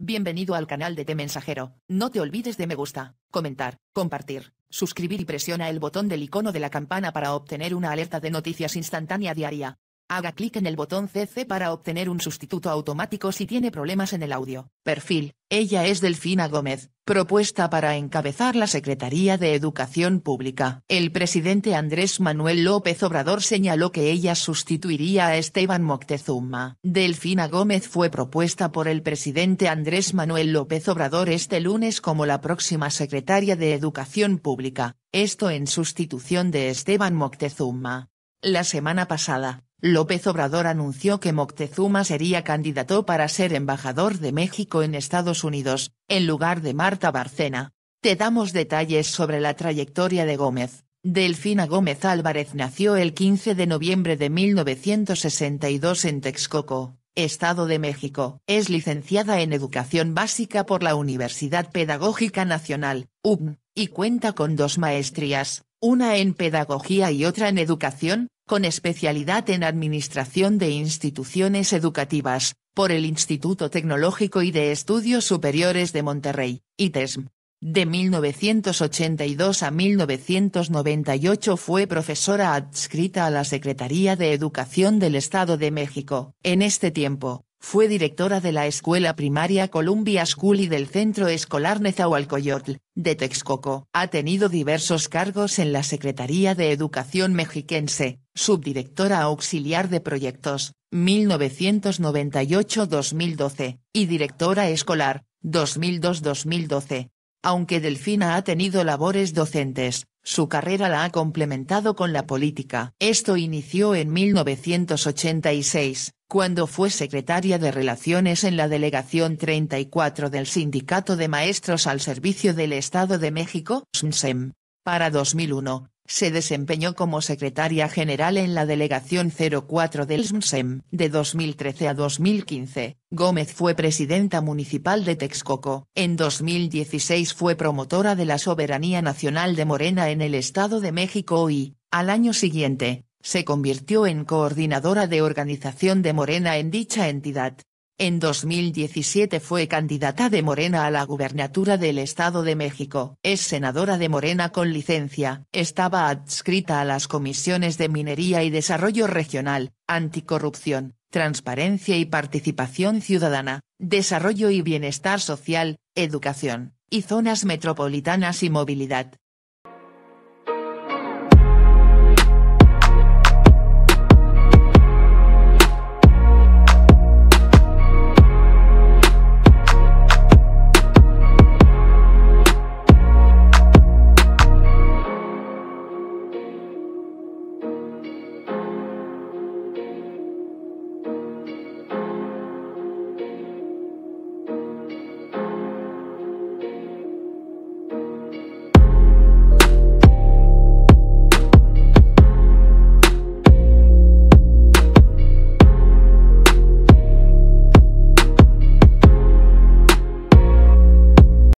Bienvenido al canal de Te Mensajero. No te olvides de me gusta, comentar, compartir, suscribir y presiona el botón del icono de la campana para obtener una alerta de noticias instantánea diaria. Haga clic en el botón CC para obtener un sustituto automático si tiene problemas en el audio. Perfil. Ella es Delfina Gómez, propuesta para encabezar la Secretaría de Educación Pública. El presidente Andrés Manuel López Obrador señaló que ella sustituiría a Esteban Moctezuma. Delfina Gómez fue propuesta por el presidente Andrés Manuel López Obrador este lunes como la próxima secretaria de Educación Pública, esto en sustitución de Esteban Moctezuma. La semana pasada, López Obrador anunció que Moctezuma sería candidato para ser embajador de México en Estados Unidos, en lugar de Marta Barcena. Te damos detalles sobre la trayectoria de Gómez. Delfina Gómez Álvarez nació el 15 de noviembre de 1962 en Texcoco, Estado de México. Es licenciada en Educación Básica por la Universidad Pedagógica Nacional, UBN, y cuenta con dos maestrías, una en pedagogía y otra en educación, con especialidad en administración de instituciones educativas, por el Instituto Tecnológico y de Estudios Superiores de Monterrey, ITESM. De 1982 a 1998 fue profesora adscrita a la Secretaría de Educación del Estado de México. En este tiempo, fue directora de la escuela primaria Columbia School y del centro escolar Nezahualcoyotl, de Texcoco. Ha tenido diversos cargos en la Secretaría de Educación Mexiquense, subdirectora auxiliar de proyectos, 1998-2012, y directora escolar, 2002-2012. Aunque Delfina ha tenido labores docentes, su carrera la ha complementado con la política. Esto inició en 1986, cuando fue secretaria de Relaciones en la Delegación 34 del Sindicato de Maestros al Servicio del Estado de México, SMSEM. Para 2001, se desempeñó como secretaria general en la Delegación 04 del SMSEM. De 2013 a 2015, Gómez fue presidenta municipal de Texcoco. En 2016 fue promotora de la soberanía nacional de Morena en el Estado de México y, al año siguiente, se convirtió en coordinadora de organización de Morena en dicha entidad. En 2017 fue candidata de Morena a la gubernatura del Estado de México. Es senadora de Morena con licencia. Estaba adscrita a las comisiones de Minería y Desarrollo Regional, Anticorrupción, Transparencia y Participación Ciudadana, Desarrollo y Bienestar Social, Educación, y Zonas Metropolitanas y Movilidad.